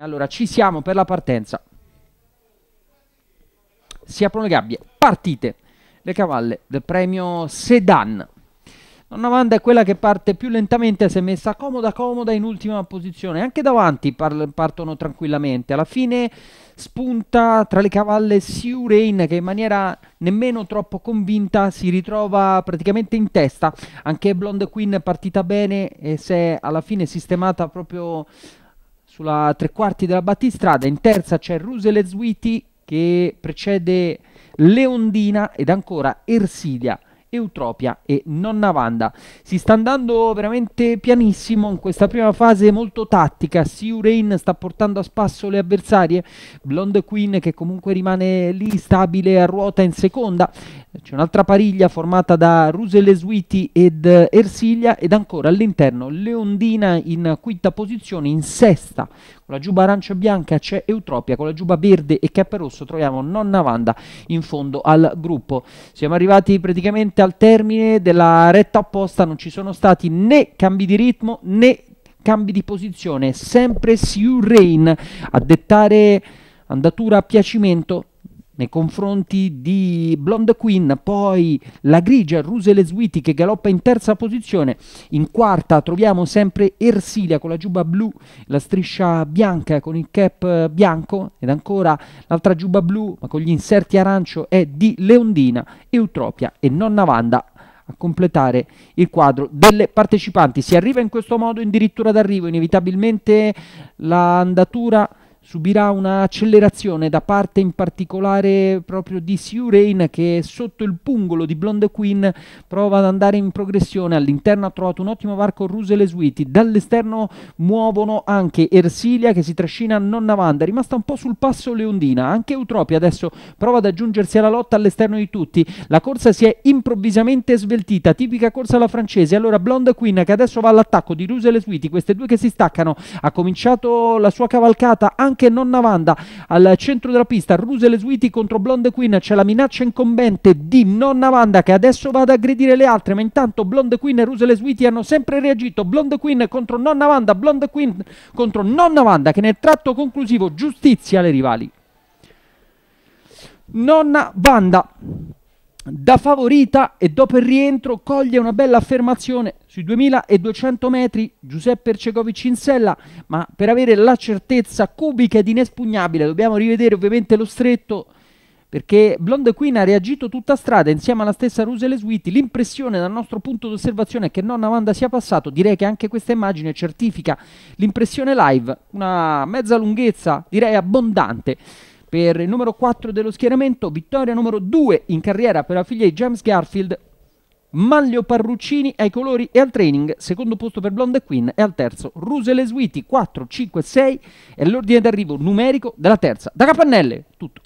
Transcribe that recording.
Allora, ci siamo per la partenza. Si aprono le gabbie. Partite le cavalle del premio Sedan. Nonnavanda è quella che parte più lentamente, si è messa comoda comoda in ultima posizione. Anche davanti par partono tranquillamente. Alla fine spunta tra le cavalle Siu che in maniera nemmeno troppo convinta si ritrova praticamente in testa. Anche Blonde Queen è partita bene e si è alla fine sistemata proprio sulla tre quarti della battistrada, in terza c'è Rusele Zwiti che precede Leondina ed ancora Ersilia Eutropia e Nonna Nonnavanda. Si sta andando veramente pianissimo in questa prima fase molto tattica. Siu Rain sta portando a spasso le avversarie. Blonde Queen che comunque rimane lì stabile a ruota in seconda. C'è un'altra pariglia formata da Rusele Suiti ed Ersilia ed ancora all'interno Leondina in quinta posizione, in sesta con la giuba arancia bianca c'è Eutropia, con la giubba verde e cappa rosso troviamo Nonna Wanda in fondo al gruppo. Siamo arrivati praticamente al termine della retta opposta, non ci sono stati né cambi di ritmo né cambi di posizione, sempre Siu Rain a dettare andatura a piacimento nei confronti di Blonde Queen, poi la grigia Rusele Zwiti che galoppa in terza posizione, in quarta troviamo sempre Ersilia con la giubba blu, la striscia bianca con il cap eh, bianco ed ancora l'altra giubba blu ma con gli inserti arancio è di Leondina, Eutropia e Nonna Vanda a completare il quadro delle partecipanti. Si arriva in questo modo addirittura d'arrivo, inevitabilmente l'andatura... La subirà un'accelerazione da parte in particolare proprio di Siurain che sotto il pungolo di Blonde Queen prova ad andare in progressione all'interno ha trovato un ottimo varco Rusele Suiti dall'esterno muovono anche Ersilia che si trascina non avanti è rimasta un po' sul passo Leondina anche Eutropia adesso prova ad aggiungersi alla lotta all'esterno di tutti la corsa si è improvvisamente sveltita tipica corsa alla francese allora Blonde Queen che adesso va all'attacco di Rusele Suiti queste due che si staccano ha cominciato la sua cavalcata anche anche Nonna Wanda Al centro della pista Rusel Sweetie contro Blonde Queen, c'è la minaccia incombente di Nonna Wanda che adesso va ad aggredire le altre, ma intanto Blonde Queen e Rusel Sweetie hanno sempre reagito. Blonde Queen contro Nonna Wanda Blonde Queen contro Nonna Wanda che nel tratto conclusivo giustizia le rivali. Nonna Wanda da favorita e dopo il rientro coglie una bella affermazione sui 2200 metri Giuseppe Ercegovic in sella ma per avere la certezza cubica ed inespugnabile dobbiamo rivedere ovviamente lo stretto perché Blonde Queen ha reagito tutta strada insieme alla stessa Rusele Sweetie l'impressione dal nostro punto d'osservazione è che non Wanda sia passato direi che anche questa immagine certifica l'impressione live una mezza lunghezza direi abbondante per il numero 4 dello schieramento, vittoria numero 2 in carriera per la figlia di James Garfield, Maglio Parruccini ai colori e al training, secondo posto per Blonde Queen e al terzo Rusele Sweetie 4, 5, 6 e l'ordine d'arrivo numerico della terza. Da Capannelle, tutto.